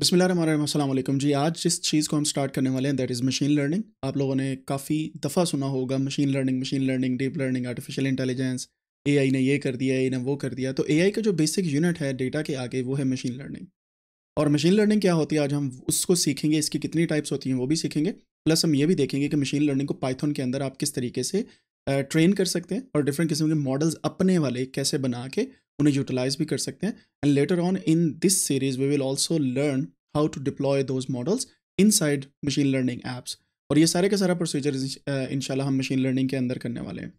बसमिल जी आज जिस चीज़ को हम स्टार्ट करने वाले हैं दैट इज़ मशीन लर्निंग आप लोगों ने काफ़ी दफ़ा सुना होगा machine learning machine learning deep learning artificial intelligence AI ने ये कर दिया ए ने वो कर दिया तो एआई का जो बेसिक यूनिट है डेटा के आगे वो है मशीन लर्निंग और मशीन लर्निंग क्या होती है आज हम उसको सीखेंगे इसकी कितनी टाइप्स होती हैं वो भी सीखेंगे प्लस हम ये भी देखेंगे कि मशीन लर्निंग को पाइथन के अंदर आप किस तरीके से ट्रेन कर सकते हैं और डिफरेंट किस्म के मॉडल्स अपने वाले कैसे बना के उन्हें यूटिलाइज भी कर सकते हैं and later on in this series we will also learn how to deploy those models inside machine learning apps और ये सारे का सारा प्रोसीजर इन uh, हम मशीन लर्निंग के अंदर करने वाले हैं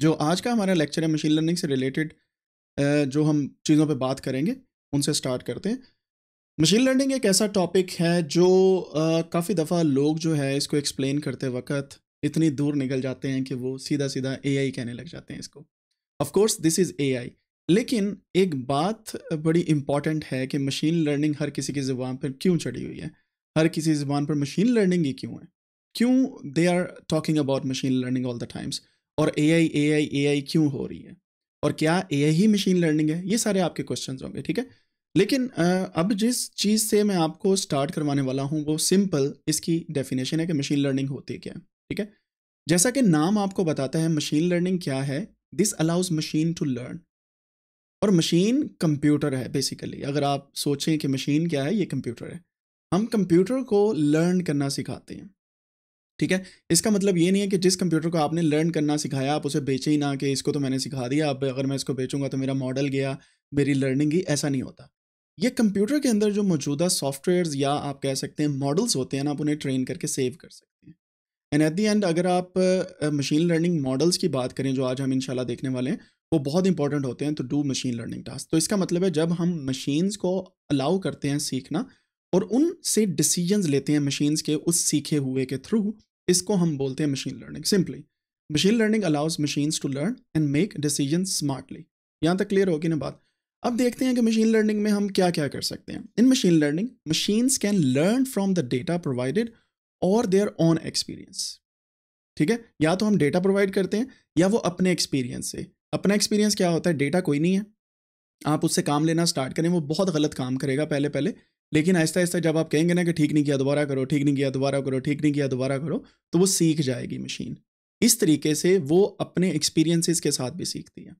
जो आज का हमारा लेक्चर है मशीन लर्निंग से रिलेटेड uh, जो हम चीज़ों पे बात करेंगे उनसे स्टार्ट करते हैं मशीन लर्निंग एक ऐसा टॉपिक है जो uh, काफ़ी दफ़ा लोग जो है इसको एक्सप्लेन करते वक्त इतनी दूर निकल जाते हैं कि वो सीधा सीधा ए कहने लग जाते हैं इसको of course this is a लेकिन एक बात बड़ी इम्पॉर्टेंट है कि मशीन लर्निंग हर किसी की जबान पर क्यों चढ़ी हुई है हर किसी जबान पर मशीन लर्निंग ही क्यों है क्यों they are talking about machine learning all the times और ए आई ए आई ए आई क्यों हो रही है और क्या ए आई ही मशीन लर्निंग है ये सारे आपके क्वेश्चन होंगे ठीक है लेकिन अब जिस चीज़ से मैं आपको स्टार्ट करवाने वाला हूँ वो सिंपल इसकी डेफिनेशन है कि मशीन लर्निंग होती क्या है ठीक है जैसा कि नाम आपको बताता है मशीन लर्निंग क्या है this allows machine to learn और मशीन कंप्यूटर है बेसिकली अगर आप सोचें कि मशीन क्या है ये कंप्यूटर है हम कंप्यूटर को लर्न करना सिखाते हैं ठीक है इसका मतलब ये नहीं है कि जिस कंप्यूटर को आपने लर्न करना सिखाया आप उसे बेचे ही ना कि इसको तो मैंने सिखा दिया अब अगर मैं इसको बेचूंगा तो मेरा मॉडल गया मेरी लर्निंग गई ऐसा नहीं होता ये कंप्यूटर के अंदर जो मौजूदा सॉफ्टवेयर या आप कह सकते हैं मॉडल्स होते हैं ना आप उन्हें ट्रेन करके सेव कर सकते हैं एंड एट दी एंड अगर आप मशीन लर्निंग मॉडल्स की बात करें जो आज हम इंशाल्लाह देखने वाले हैं वो बहुत इंपॉर्टेंट होते हैं तो डू मशीन लर्निंग टास्क तो इसका मतलब है जब हम मशीन्स को अलाउ करते हैं सीखना और उनसे डिसीजंस लेते हैं मशीन्स के उस सीखे हुए के थ्रू इसको हम बोलते हैं machine learning simply machine learning allows machines to learn and make decision smartly यहाँ तक क्लियर होगी ना बात अब देखते हैं कि मशीन लर्निंग में हम क्या क्या कर सकते हैं in machine learning machines can learn from the data provided और देयर ऑन एक्सपीरियंस ठीक है या तो हम डेटा प्रोवाइड करते हैं या वो अपने एक्सपीरियंस से अपना एक्सपीरियंस क्या होता है डेटा कोई नहीं है आप उससे काम लेना स्टार्ट करें वो बहुत गलत काम करेगा पहले पहले लेकिन आहिस्ता आहिस्ता जब आप कहेंगे ना कि ठीक नहीं किया दोबारा करो ठीक नहीं किया दोबारा करो ठीक नहीं किया दोबारा करो तो वो सीख जाएगी मशीन इस तरीके से वो अपने एक्सपीरियंसिस के साथ भी सीखती है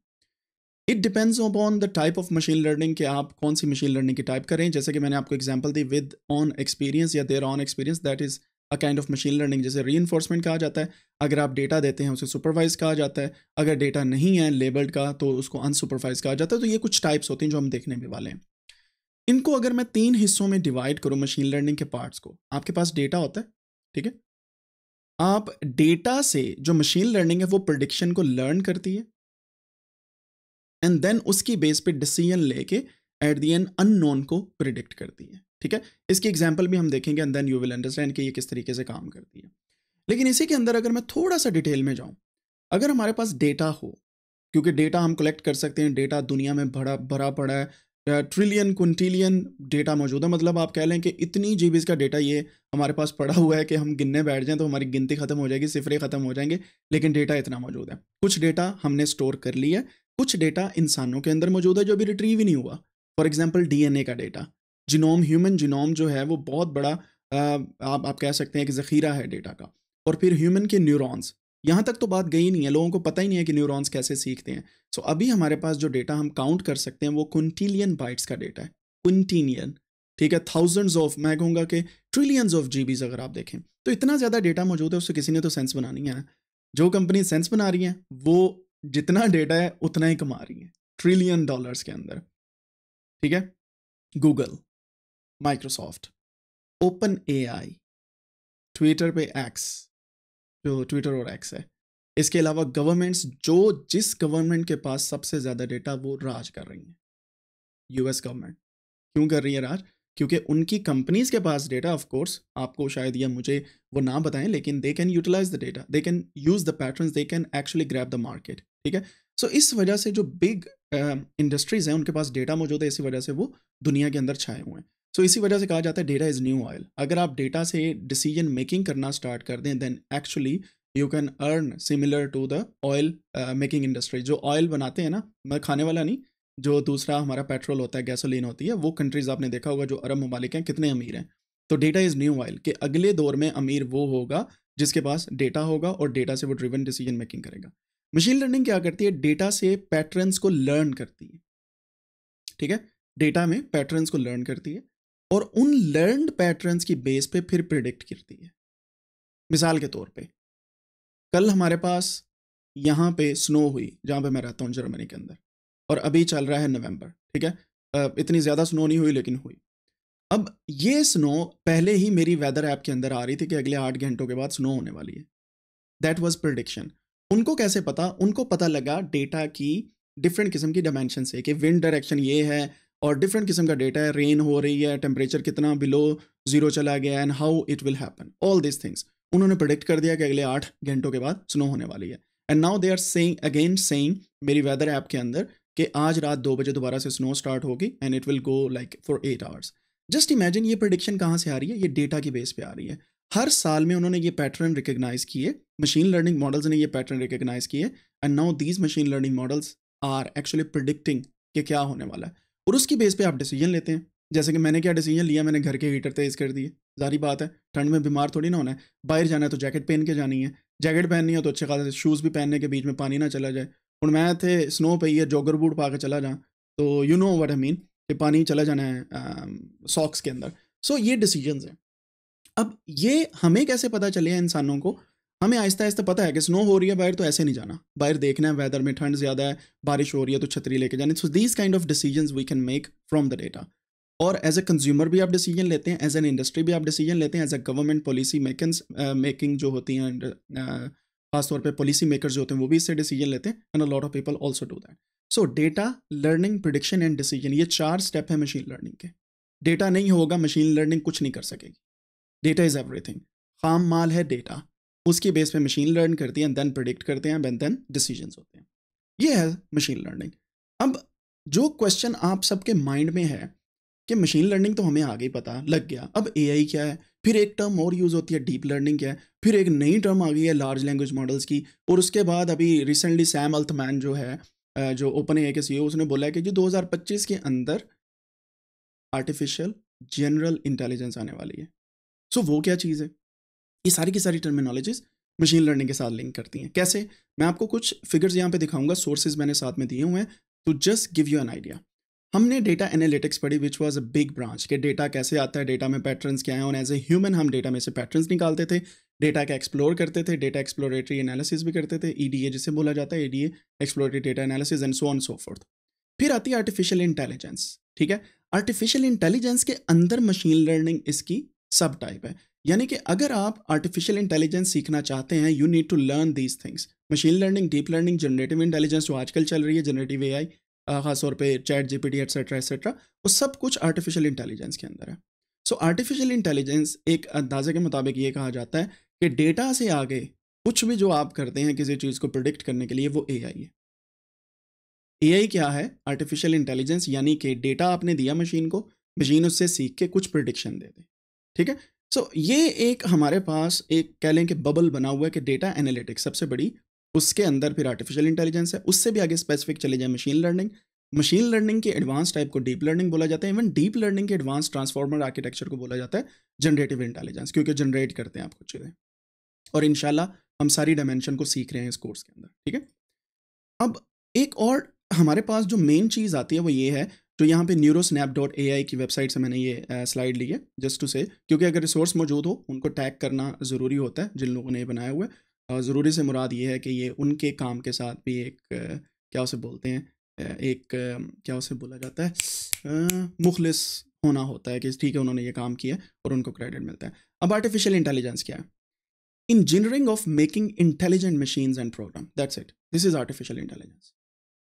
it depends upon the type of machine learning कि आप कौन सी मशीन लर्निंग की टाइप करें जैसे कि मैंने आपको एग्जाम्पल दी विद ऑन एक्सपीरियंस या their own experience that is a kind of machine learning जैसे री कहा जाता है अगर आप डेटा देते हैं उसे सुपरवाइज कहा जाता है अगर डेटा नहीं है लेबल्ड का तो उसको अनसुपरवाइज कहा जाता है तो ये कुछ टाइप्स होते हैं जो हम देखने भी वाले हैं इनको अगर मैं तीन हिस्सों में डिवाइड करूँ मशीन लर्निंग के पार्ट्स को आपके पास डेटा होता है ठीक है आप डेटा से जो मशीन लर्निंग है वो प्रडिक्शन को लर्न करती है एंड देन उसकी बेस पे डिसीजन लेके एट दी एंड अननोन को प्रिडिक्ट करती है ठीक है इसकी एग्जाम्पल भी हम देखेंगे and then you will understand कि ये किस तरीके से काम करती है लेकिन इसी के अंदर अगर मैं थोड़ा सा डिटेल में जाऊँ अगर हमारे पास डेटा हो क्योंकि डेटा हम कलेक्ट कर सकते हैं डेटा दुनिया में भरा भरा पड़ा है ट्रिलियन क्विंटिलियन डेटा मौजूद है मतलब आप कह लें कि इतनी जीबीज का डेटा ये हमारे पास पड़ा हुआ है कि हम गिनने बैठ जाएं तो हमारी गिनती खत्म हो जाएगी सिफरे खत्म हो जाएंगे लेकिन डेटा इतना मौजूद है कुछ डेटा हमने स्टोर कर लिया है कुछ डेटा इंसानों के अंदर मौजूद है जो अभी रिट्रीव ही नहीं हुआ फॉर एग्जाम्पल डी का डेटा जिनोम ह्यूमन जिनोम जो है वो बहुत बड़ा आप आप कह सकते हैं कि ज़ख़ीरा है डेटा का और फिर ह्यूमन के न्यूरॉन्स यहाँ तक तो बात गई नहीं है लोगों को पता ही नहीं है कि न्यूरॉन्स कैसे सीखते हैं सो so, अभी हमारे पास जो डेटा हम काउंट कर सकते हैं वो क्विंटिलियन बाइट्स का डेटा है क्विंटिलियन ठीक है थाउजेंड्स ऑफ मैं कहूँगा कि ट्रिलियंस ऑफ जीबीज अगर आप देखें तो इतना ज़्यादा डेटा मौजूद है उससे किसी ने तो सेंस बनानी है जो कंपनी सेंस बना रही हैं वो जितना डेटा है उतना ही कमा रही हैं ट्रिलियन डॉलर्स के अंदर ठीक है Google Microsoft Open A I Twitter पे एक्स जो ट्विटर और एक्स है इसके अलावा गवर्नमेंट्स जो जिस गवर्नमेंट के पास सबसे ज़्यादा डेटा वो राज कर रही हैं यूएस गवर्नमेंट क्यों कर रही है राज क्योंकि उनकी कंपनीज के पास डेटा ऑफ कोर्स आपको शायद या मुझे वो ना बताएं लेकिन they can utilise the data they can use the pattern they can actually grab the market ठीक है सो so, इस वजह से जो बिग इंडस्ट्रीज uh, हैं उनके पास डेटा मौजूद है इसी वजह से वो दुनिया के अंदर छाए हुए हैं सो so, इसी वजह से कहा जाता है डेटा इज़ न्यू ऑयल अगर आप डेटा से डिसीजन मेकिंग करना स्टार्ट कर दें then actually you can earn similar to the oil making industry जो ऑयल बनाते हैं ना मैं खाने वाला नहीं जो दूसरा हमारा पेट्रोल होता है गैसोलीन होती है वो कंट्रीज़ आपने देखा होगा जो अरब ममालिक हैं कितने अमीर हैं तो डेटा इज़ न्यू ऑयल कि अगले दौर में अमीर वो होगा जिसके पास डेटा होगा और डेटा से वो ड्रिवन डिसीजन मेकिंग करेगा मशीन लर्निंग क्या करती है डेटा से पैटर्न्स को लर्न करती है ठीक है डेटा में पैटर्न्स को लर्न करती है और उन लर्न पैटर्न की बेस पे फिर प्रिडिक्ट करती है मिसाल के तौर पे कल हमारे पास यहाँ पे स्नो हुई जहाँ पे मैं रहता हूँ जर्मनी के अंदर और अभी चल रहा है नवंबर ठीक है इतनी ज़्यादा स्नो नहीं हुई लेकिन हुई अब ये स्नो पहले ही मेरी वेदर ऐप के अंदर आ रही थी कि अगले आठ घंटों के बाद स्नो होने वाली है दैट वॉज प्रडिक्शन उनको कैसे पता उनको पता लगा डेटा की डिफरेंट किस्म की डायमेंशन से कि विंड डायरेक्शन ये है और डिफरेंट किस्म का डेटा है रेन हो रही है टेम्परेचर कितना बिलो जीरो चला गया and how it will happen all this things उन्होंने प्रोडिक्ट कर दिया कि अगले आठ घंटों के बाद स्नो होने वाली है and now they are saying again saying मेरी वेदर ऐप के अंदर कि आज रात दो बजे दोबारा से स्नो स्टार्ट होगी and it will go like for eight hours just imagine ये प्रडिक्शन कहाँ से आ रही है ये डेटा की बेस पे आ रही है हर साल में उन्होंने ये पैटर्न रिकग्नाइज किए मशीन लर्निंग मॉडल्स ने ये पैटर्न रिकग्नाइज किए and now these machine learning models are actually predicting कि क्या होने वाला है और उसकी बेस पे आप डिसीजन लेते हैं जैसे कि मैंने क्या डिसीजन लिया मैंने घर के हीटर तेज़ कर दिए जारी बात है ठंड में बीमार थोड़ी ना होना है बाहर जाना है तो जैकेट पहन के जानी है जैकेट पहननी है तो अच्छे खासे शूज़ भी पहनने के बीच में पानी ना चला जाए और मैं थे स्नो पे या जॉगर बूट पा के चला जाऊँ तो you know what I mean कि पानी चला जाना है सॉक्स के अंदर सो ये डिसीजन हैं अब ये हमें कैसे पता चले इंसानों को हमें आहिस्ता आहिस्ता पता है कि स्नो हो रही है बाहर तो ऐसे नहीं जाना बाहर देखना है वेदर में ठंड ज़्यादा है बारिश हो रही है तो छतरी लेके जानी so these kind of decision we can make from the data और एज ए कंज्यूमर भी आप डिसीजन लेते हैं एज एन इंडस्ट्री भी आप डिसीजन लेते हैं as a government policy makers making जो होती हैं खासतौर पर पॉलिसी मेकर जो होते हैं वो भी इससे डिसीजन लेते हैं and a lot of people also do that so data learning prediction and decision ये चार स्टेप है मशीन लर्निंग के डेटा नहीं होगा मशीन लर्निंग कुछ नहीं कर सकेगी डेटा इज़ एवरीथिंग खाम माल है डेटा उसके बेस पे मशीन लर्न करती है देन प्रडिक्ट करते हैं एंड देन डिसीजन होते हैं ये है मशीन लर्निंग अब जो क्वेश्चन आप सबके माइंड में है कि मशीन लर्निंग तो हमें आगे ही पता लग गया अब ए क्या है फिर एक टर्म और यूज़ होती है डीप लर्निंग क्या है फिर एक नई टर्म आ गई है लार्ज लैंग्वेज मॉडल्स की और उसके बाद अभी रिसेंटली सैम अल्थमैन जो है जो ओपन ए के सी e उसने बोला है कि जो 2025 के अंदर आर्टिफिशियल जनरल इंटेलिजेंस आने वाली है सो वो क्या चीज़ है ये सारी की सारी टर्मिनोलॉजीज मशीन लर्निंग के साथ लिंक करती हैं कैसे मैं आपको कुछ फिगर्स यहाँ पे दिखाऊंगा सोर्सेज मैंने साथ में दिए हुए हैं to just give you an idea हमने डेटा एनालिटिक्स पढ़ी which was a big branch के डेटा कैसे आता है डेटा में पैटर्न्स क्या हैं और एज ए ह्यूमन हम डेटा में से पैटर्न्स निकालते थे डेटा का एक्सप्लोर करते थे डेटा एक्सप्लोरेटरी एनालिसिस भी करते थे ए e जिसे बोला जाता है EDA exploratory data analysis and so on so fourth फिर आती है आर्टिफिशियल इंटेलिजेंस ठीक है आर्टिफिशियल इंटेलिजेंस के अंदर मशीन लर्निंग इसकी सब टाइप है यानी कि अगर आप आर्टिफिशियल इंटेलिजेंस सीखना चाहते हैं you need to learn these things machine learning deep learning generative intelligence जो आजकल चल रही है जनरेटिव ए आई खासतौर पर ChatGPT etcetera etcetera वो सब कुछ आर्टिफिशियल इंटेलिजेंस के अंदर है सो आर्टिफिशियल इंटेलिजेंस एक अंदाजे के मुताबिक ये कहा जाता है कि डेटा से आगे कुछ भी जो आप करते हैं किसी चीज़ को प्रिडिक्ट करने के लिए वो ए आई है ए आई क्या है आर्टिफिशियल इंटेलिजेंस यानी कि डेटा आपने दिया मशीन को मशीन उससे सीख के कुछ प्रिडिक्शन दे दे ठीक है सो so, ये एक हमारे पास एक कह लें कि बबल बना हुआ है कि डेटा एनालिटिक्स सबसे बड़ी उसके अंदर फिर आर्टिफिशियल इंटेलिजेंस है उससे भी आगे स्पेसिफिक चले जाए मशीन लर्निंग मशीन लर्निंग के एडवांस टाइप को डीप लर्निंग बोला जाता है इवन डीप लर्निंग के एडवांस ट्रांसफॉर्मर आर्किटेक्चर को बोला जाता है जनरेटिव इंटेलिजेंस क्योंकि जनरेट करते हैं आप कुछ चीज़ें और इनशाला हम सारी डायमेंशन को सीख रहे हैं इस कोर्स के अंदर ठीक है अब एक और हमारे पास जो मेन चीज़ आती है वो ये है तो यहाँ पे neuro snap dot A I की वेबसाइट से मैंने ये स्लाइड ली है जस्ट टू से क्योंकि अगर रिसोर्स मौजूद हो उनको टैग करना ज़रूरी होता है जिन लोगों ने ये बनाया हुआ है ज़रूरी से मुराद ये है कि ये उनके काम के साथ भी एक क्या उसे बोलते हैं एक क्या उसे बोला जाता है मुखलिस होना होता है कि ठीक है उन्होंने ये काम किया और उनको क्रेडिट मिलता है अब आर्टिफिशियल इंटेलिजेंस क्या है engineering of making intelligent machines and program that's it this is artificial intelligence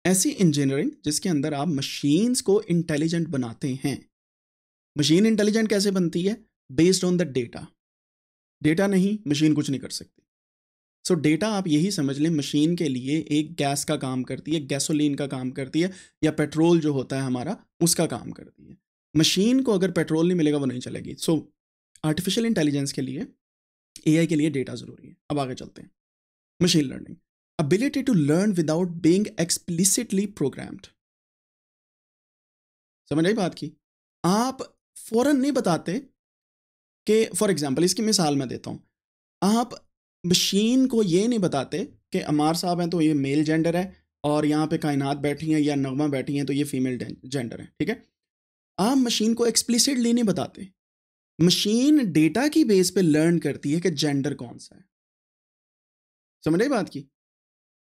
ऐसी इंजीनियरिंग जिसके अंदर आप मशीन्स को इंटेलिजेंट बनाते हैं मशीन इंटेलिजेंट कैसे बनती है based on the data data नहीं मशीन कुछ नहीं कर सकती सो so, डेटा आप यही समझ लें मशीन के लिए एक गैस का काम करती है गैसोलीन का काम करती है या पेट्रोल जो होता है हमारा उसका काम करती है मशीन को अगर पेट्रोल नहीं मिलेगा वो नहीं चलेगी सो आर्टिफिशियल इंटेलिजेंस के लिए एआई के लिए डेटा ज़रूरी है अब आगे चलते हैं machine learning ability to learn without being explicitly programmed समझ आई बात की आप फौरन नहीं बताते कि फॉर एग्जाम्पल इसकी मिसाल मैं देता हूं आप मशीन को ये नहीं बताते कि अमार साहब हैं तो ये मेल जेंडर है और यहाँ पे कायनात बैठी हैं या नगमा बैठी हैं तो ये फीमेल जेंडर है ठीक है आप मशीन को एक्सप्लिसिटली नहीं बताते मशीन डेटा की बेस पे लर्न करती है कि जेंडर कौन सा है समझ आई बात की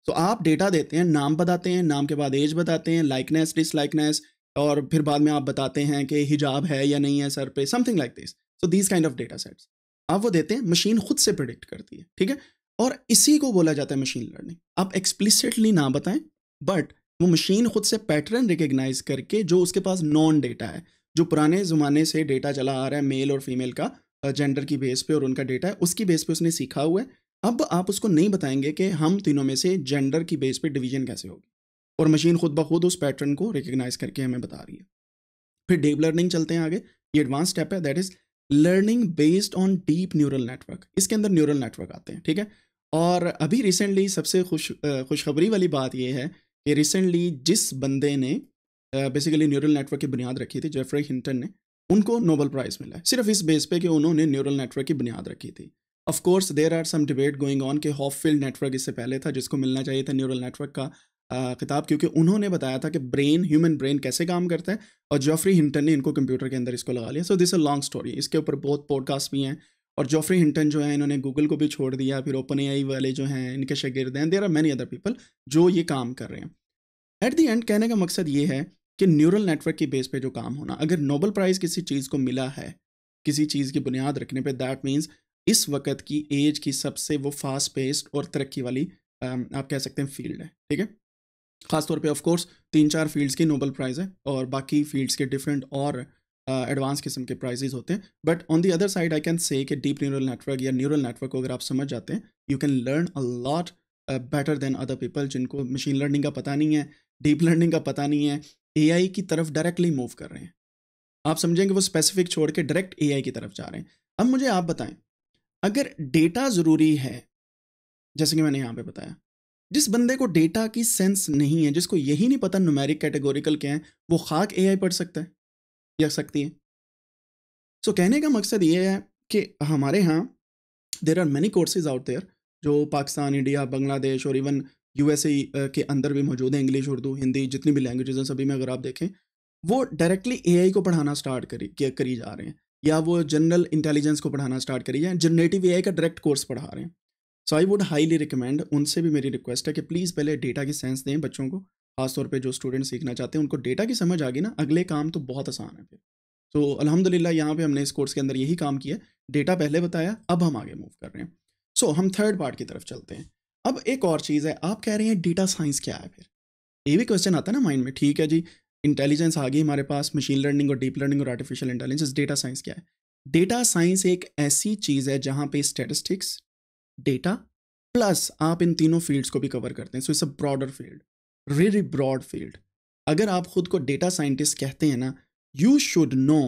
तो आप डेटा देते हैं नाम बताते हैं नाम के बाद एज बताते हैं लाइकनेस डिसलाइकनेस और फिर बाद में आप बताते हैं कि हिजाब है या नहीं है सर पे something like this so these kind of data sets आप वो देते हैं मशीन खुद से प्रिडिक्ट करती है ठीक है और इसी को बोला जाता है मशीन लर्निंग आप एक्सप्लिसिटली ना बताएं बट वो मशीन खुद से पैटर्न रिकग्नाइज करके जो उसके पास नॉन डेटा है जो पुराने ज़माने से डेटा चला आ रहा है मेल और फीमेल का जेंडर की बेस पे और उनका डेटा है उसकी बेस पे उसने सीखा हुआ है अब आप उसको नहीं बताएंगे कि हम तीनों में से जेंडर की बेस पे डिवीजन कैसे होगी और मशीन खुद ब खुद उस पैटर्न को रिकग्नाइज करके हमें बता रही है फिर डीप लर्निंग चलते हैं आगे ये एडवांस स्टेप है that is learning based on deep neural network इसके अंदर न्यूरल नेटवर्क आते हैं ठीक है और अभी रिसेंटली सबसे खुश खुशखबरी वाली बात यह है कि रिसेंटली जिस बंदे ने बेसिकली न्यूरल नेटवर्क की बुनियाद रखी थी जेफरे हिंटन ने उनको नोबल प्राइज़ मिला है सिर्फ इस बेस पे कि उन्होंने न्यूरल नेटवर्क की बुनियाद रखी थी of course there are some debate going on hop Hopfield network इससे पहले था जिसको मिलना चाहिए था न्यूरल नेटवर्क का किताब क्योंकि उन्होंने बताया था कि ब्रेन ह्यूमन ब्रेन कैसे काम करता है और जॉफ्री हिंटन ने इनको कंप्यूटर के अंदर इसको लगा लिया so this a long story इसके ऊपर बहुत पॉडकास्ट भी हैं और जॉफ्री हिंटन जो है इन्होंने गूगल को भी छोड़ दिया फिर ओपन ए वाले जो हैं इनके शगिर्द हैं there are many other people जो ये काम कर रहे हैं एट दी एंड कहने का मकसद ये है कि न्यूरल नेटवर्क की बेस पे जो काम होना अगर नोबल प्राइज़ किसी चीज़ को मिला है किसी चीज़ की बुनियाद रखने पे दैट मीन्स इस वक्त की एज की सबसे वो फास्ट पेस्ड और तरक्की वाली आप कह सकते हैं फील्ड है ठीक है खासतौर पे ऑफ कोर्स तीन चार फील्ड्स की नोबल प्राइज़ है और बाकी फील्ड्स के डिफरेंट और एडवांस uh, किस्म के प्राइजेज होते हैं but on the other side I can say कि डीप न्यूरल नेटवर्क या न्यूरल नेटवर्क को अगर आप समझ जाते हैं you can learn a lot better than other people जिनको मशीन लर्निंग का पता नहीं है डीप लर्निंग का पता नहीं है ए की तरफ डायरेक्टली मूव कर रहे हैं आप समझेंगे वो स्पेसिफिक छोड़ के डायरेक्ट ए की तरफ जा रहे हैं अब मुझे आप बताएं अगर डेटा ज़रूरी है जैसे कि मैंने यहाँ पे बताया जिस बंदे को डेटा की सेंस नहीं है जिसको यही नहीं पता नुमेरिक कैटेगोरिकल क्या है वो खाक एआई पढ़ सकता है या सकती है सो so, कहने का मकसद ये है कि हमारे यहाँ there are many courses out there जो पाकिस्तान इंडिया बांग्लादेश और इवन यूएसए के अंदर भी मौजूद हैं इंग्लिश उर्दू हिंदी जितनी भी लैंग्वेजेस हैं सभी में अगर आप देखें वो डायरेक्टली एआई को पढ़ाना स्टार्ट करी करी जा रहे हैं या वो जनरल इंटेलिजेंस को पढ़ाना स्टार्ट करी है जनरेटिव ए का डायरेक्ट कोर्स पढ़ा रहे हैं so I would highly recommend उनसे भी मेरी रिक्वेस्ट है कि प्लीज़ पहले डेटा की सेंस दें बच्चों को खासतौर पर जो स्टूडेंट सीखना चाहते हैं उनको डेटा की समझ आ गई ना अगले काम तो बहुत आसान है फिर तो अलहमदिल्ला यहाँ पे हमने इस कोर्स के अंदर यही काम किया डेटा पहले बताया अब हम आगे मूव कर रहे हैं सो so, हम थर्ड पार्ट की तरफ चलते हैं अब एक और चीज़ है आप कह रहे हैं डेटा साइंस क्या है फिर ये भी क्वेश्चन आता है ना माइंड में ठीक है जी इंटेलिजेंस आ गई हमारे पास मशीन लर्निंग और डीप लर्निंग और आर्टिफिशियल इंटेलिजेंस डेटा साइंस क्या है डेटा साइंस एक ऐसी चीज़ है जहाँ पे स्टेटिस्टिक्स डेटा प्लस आप इन तीनों फील्ड्स को भी कवर करते हैं so it's a broader field very broad field अगर आप खुद को डेटा साइंटिस्ट कहते हैं ना you should know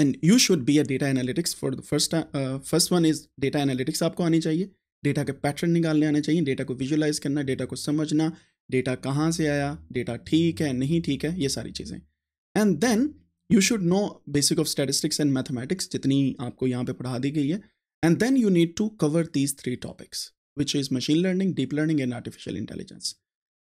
and you should be a data analytics for the first first one is data analytics आपको आनी चाहिए डेटा के पैटर्न निकालने आने चाहिए डेटा को विजुलाइज करना डेटा को समझना डेटा कहाँ से आया डेटा ठीक है नहीं ठीक है ये सारी चीज़ें and then you should know basic of statistics and mathematics जितनी आपको यहाँ पे पढ़ा दी गई है and then you need to cover these three topics which is machine learning deep learning and artificial intelligence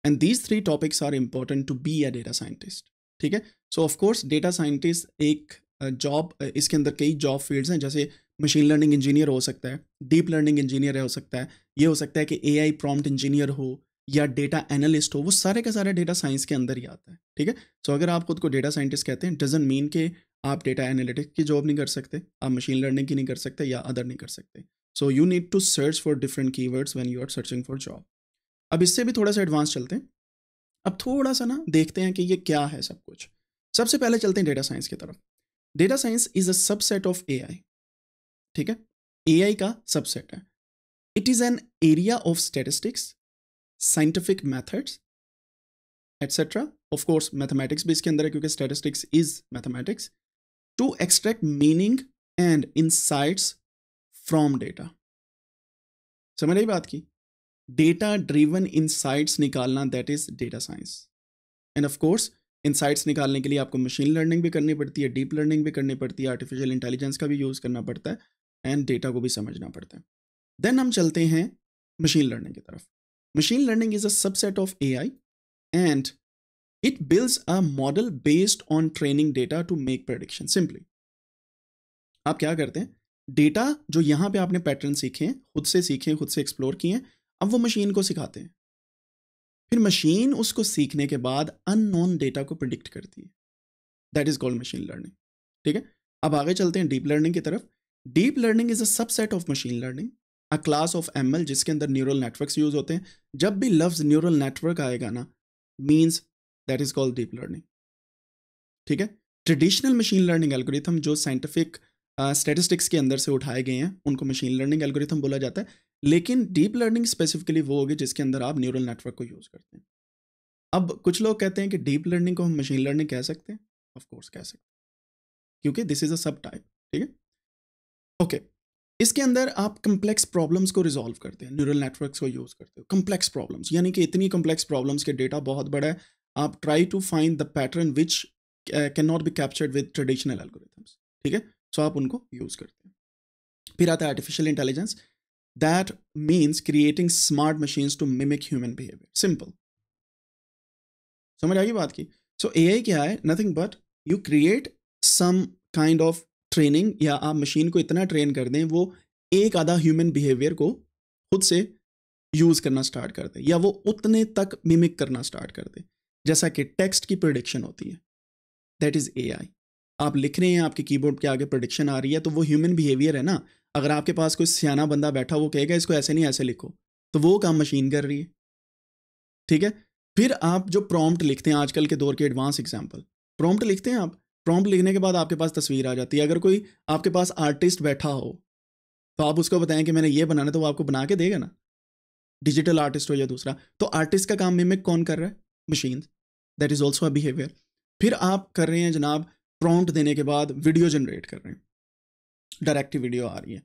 and these three topics are important to be a data scientist ठीक है सो ऑफकोर्स डेटा साइंटिस्ट एक job इसके अंदर कई job fields हैं जैसे machine learning engineer हो सकता है डीप लर्निंग इंजीनियर हो सकता है ये हो सकता है कि ए आई प्रॉम्प्ट इंजीनियर हो या डेटा एनालिस्ट हो वो सारे का सारा डेटा साइंस के अंदर ही आता है ठीक है सो अगर आप खुद को डेटा साइंटिस्ट कहते हैं डजन मीन के आप डेटा एनालिटिक्स की जॉब नहीं कर सकते आप मशीन लर्निंग की नहीं कर सकते या अदर नहीं कर सकते so you need to search for different keywords you are searching for job अब इससे भी थोड़ा सा एडवांस चलते हैं अब थोड़ा सा ना देखते हैं कि ये क्या है सब कुछ सबसे पहले चलते हैं डेटा साइंस की तरफ data science is a subset of A ठीक है ए का सबसेट है it is an area of statistics scientific methods etcetera of course mathematics भी इसके अंदर है क्योंकि statistics is mathematics to extract meaning and insights from data समझ रही बात की डेटा ड्रीवन साइट्स निकालना that is data science and of course insights निकालने के लिए आपको मशीन लर्निंग भी करनी पड़ती है डीप लर्निंग भी करनी पड़ती है आर्टिफिशियल इंटेलिजेंस का भी यूज़ करना पड़ता है एंड डेटा को भी समझना पड़ता है देन हम चलते हैं मशीन लर्निंग की तरफ Machine learning is a subset of AI and it builds a model based on training data to make prediction simply. आप क्या करते हैं डेटा जो यहां पे आपने पैटर्न सीखे हैं खुद से सीखे खुद से एक्सप्लोर किए हैं अब वो मशीन को सिखाते हैं फिर मशीन उसको सीखने के बाद अननोन डेटा को प्रिडिक्ट करती है that is called machine learning ठीक है अब आगे चलते हैं डीप लर्निंग की तरफ deep learning is a subset of machine learning a class of M जिसके अंदर न्यूरल नेटवर्क यूज होते हैं जब भी लफ्ज न्यूरल नेटवर्क आएगा ना means that is called deep learning ठीक है ट्रेडिशनल मशीन लर्निंग एल्गोरिथम जो साइंटिफिक स्टेटिस्टिक्स uh, के अंदर से उठाए गए हैं उनको मशीन लर्निंग एल्गोरिथम बोला जाता है लेकिन डीप लर्निंग स्पेसिफिकली वो होगी जिसके अंदर आप न्यूरल नेटवर्क को यूज़ करते हैं अब कुछ लोग कहते हैं कि डीप लर्निंग को हम मशीन लर्निंग कह सकते हैं ऑफकोर्स कह सकते हैं क्योंकि दिस इज़ अ सब टाइप ठीक है ओके इसके अंदर आप कम्प्लेक्स प्रॉब्लम्स को रिजॉल्व करते हैं न्यूरल नेटवर्क्स को यूज़ करते हो कम्प्लेक्स प्रॉब्लम्स यानी कि इतनी कम्प्लेक्स प्रॉब्लम्स के डेटा बहुत बड़ा है आप try to find the pattern which can not be captured with traditional algorithms ठीक है सो आप उनको यूज़ करते हैं फिर आता है artificial intelligence that means creating smart machines to mimic human behaviour simple समझ आएगी बात की सो ए क्या है nothing but you create some kind of training या आप मशीन को इतना ट्रेन कर दें वो एक आधा ह्यूमन बिहेवियर को खुद से यूज़ करना स्टार्ट कर दे या वो उतने तक मिमिक करना स्टार्ट कर दे जैसा कि टेक्स्ट की प्रोडिक्शन होती है दैट इज़ ए आप लिख रहे हैं आपके कीबोर्ड के आगे प्रोडिक्शन आ रही है तो वो ह्यूमन बिहेवियर है ना अगर आपके पास कोई सियाना बंदा बैठा वो कहेगा इसको ऐसे नहीं ऐसे लिखो तो वो काम मशीन कर रही है ठीक है फिर आप जो प्रॉम्प्ट लिखते हैं आजकल के दौर के एडवांस एग्जाम्पल प्रॉम्प्ट लिखते हैं आप प्रॉम्प्ट लिखने के बाद आपके पास तस्वीर आ जाती है अगर कोई आपके पास आर्टिस्ट बैठा हो तो आप उसको बताएं कि मैंने ये बनाना तो वो आपको बना के देगा ना डिजिटल आर्टिस्ट हो या दूसरा तो आर्टिस्ट का काम मिमिक कौन कर रहा है machine that is also a behaviour फिर आप कर रहे हैं जनाब प्रॉम्प्ट देने के बाद वीडियो जनरेट कर रहे हैं डायरेक्ट वीडियो आ रही है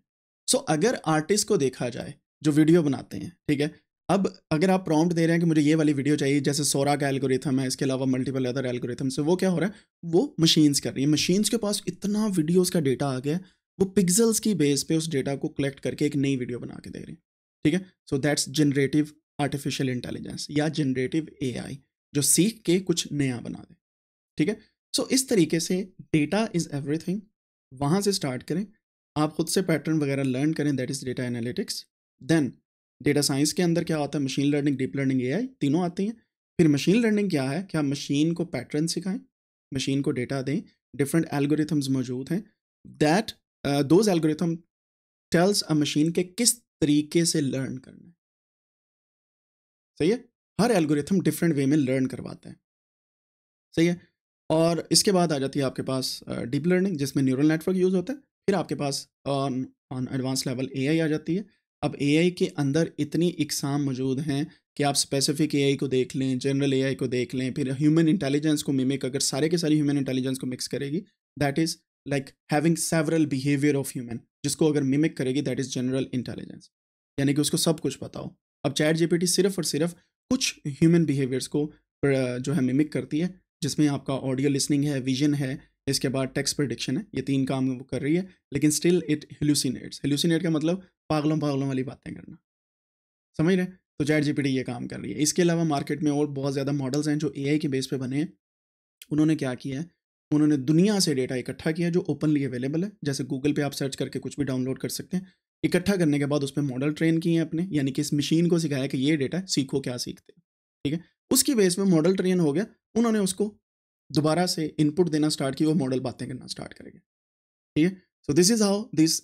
सो so, अगर आर्टिस्ट को देखा जाए जो वीडियो बनाते हैं ठीक है अब अगर आप प्रॉम्प्ट दे रहे हैं कि मुझे ये वाली वीडियो चाहिए जैसे सोरा का एल्गोरिथम है इसके अलावा मल्टीपल अदर एल्गोरिथम से वो क्या हो रहा है वो मशीन्स कर रही है मशीन्स के पास इतना वीडियोस का डेटा आ गया वो पिक्सल्स की बेस पे उस डेटा को कलेक्ट करके एक नई वीडियो बना के दे रही हैं ठीक है so that's generative artificial intelligence या जनरेटिव ए जो सीख के कुछ नया बना दे ठीक है सो so, इस तरीके से डेटा इज़ एवरीथिंग वहाँ से स्टार्ट करें आप खुद से पैटर्न वगैरह लर्न करें that is data analytics then data science के अंदर क्या आता है machine learning deep learning A तीनों आती हैं फिर मशीन लर्निंग क्या है क्या मशीन को पैटर्न सिखाएं मशीन को डेटा दें डिफरेंट एल्गोरिथम्स मौजूद हैं that those algorithm tells a machine के किस तरीके से लर्न करना है सही है हर एल्गोरिथम डिफरेंट वे में लर्न करवाता है सही है और इसके बाद आ जाती है आपके पास डीप uh, लर्निंग जिसमें न्यूरल नेटवर्क यूज़ होता है फिर आपके पास on on advance level AI आ जाती है अब ए के अंदर इतनी इकसाम मौजूद हैं कि आप स्पेसिफिक ए को देख लें जनरल ए को देख लें फिर ह्यूमन इंटेलिजेंस को मिमिक अगर सारे के सारे ह्यूमन इंटेलिजेंस को मिक्स करेगी that is like having several behaviour of human जिसको अगर मिमिक करेगी दैट इज़ जनरल इंटेलिजेंस यानी कि उसको सब कुछ पता हो अब चैट जीपीटी सिर्फ और सिर्फ कुछ ह्यूमन बिहेवियर्स को जो है मिमिक करती है जिसमें आपका ऑडियो लिसनिंग है विजन है इसके बाद टेक्स्ट प्रडिक्शन है ये तीन काम वो कर रही है लेकिन स्टिल इट हेलूसिनेट्स हेलूसिनेट का मतलब पागलों पागलों वाली बातें करना समझ रहे तो चैट जीपीटी ये काम कर रही है इसके अलावा मार्केट में और बहुत ज़्यादा मॉडल्स हैं जो ए के बेस पे बने हैं उन्होंने क्या किया है उन्होंने दुनिया से डेटा इकट्ठा किया जो ओपनली अवेलेबल है जैसे गूगल पे आप सर्च करके कुछ भी डाउनलोड कर सकते हैं इकट्ठा करने के बाद उस पर मॉडल ट्रेन किए हैं अपने यानी कि इस मशीन को सिखाया कि ये डेटा सीखो क्या सीखते ठीक है उसकी बेस में मॉडल ट्रेन हो गया उन्होंने उसको दोबारा से इनपुट देना स्टार्ट किया वो मॉडल बातें करना स्टार्ट करेगा ठीक है so this is how this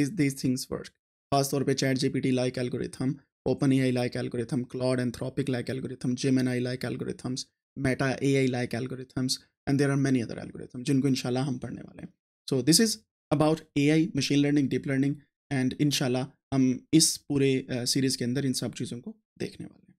this this things work खासतौर पर ChatGPT like algorithm open A I like algorithm Claude thropic like algorithm Gemini like algorithms Meta A I like algorithms and there are many other algorithm जिनको इनशाला हम पढ़ने वाले हैं so this is about A I machine learning deep learning and इनशाला हम इस पूरे सीरीज़ के अंदर इन सब चीज़ों को देखने वाले हैं